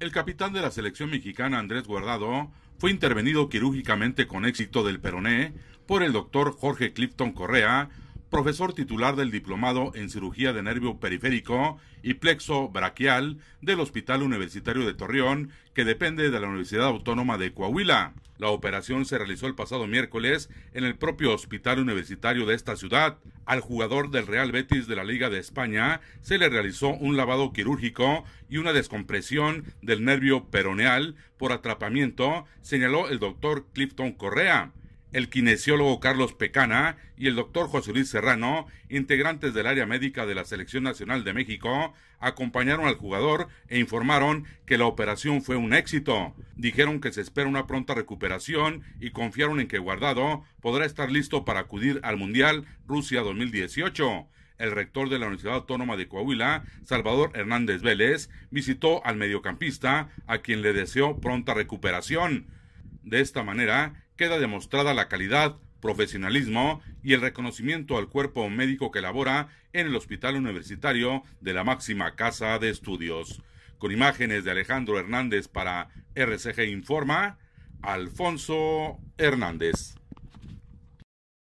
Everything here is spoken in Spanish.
El capitán de la selección mexicana Andrés Guardado fue intervenido quirúrgicamente con éxito del peroné por el doctor Jorge Clifton Correa, profesor titular del Diplomado en Cirugía de Nervio Periférico y Plexo Braquial del Hospital Universitario de Torreón, que depende de la Universidad Autónoma de Coahuila. La operación se realizó el pasado miércoles en el propio hospital universitario de esta ciudad. Al jugador del Real Betis de la Liga de España se le realizó un lavado quirúrgico y una descompresión del nervio peroneal por atrapamiento, señaló el doctor Clifton Correa el kinesiólogo Carlos Pecana y el doctor José Luis Serrano, integrantes del área médica de la Selección Nacional de México, acompañaron al jugador e informaron que la operación fue un éxito. Dijeron que se espera una pronta recuperación y confiaron en que Guardado podrá estar listo para acudir al Mundial Rusia 2018 el rector de la Universidad Autónoma de Coahuila, Salvador Hernández Vélez, visitó al mediocampista, a quien le deseó pronta recuperación. De esta manera, queda demostrada la calidad, profesionalismo y el reconocimiento al cuerpo médico que labora en el Hospital Universitario de la máxima casa de estudios. Con imágenes de Alejandro Hernández para RCG Informa, Alfonso Hernández.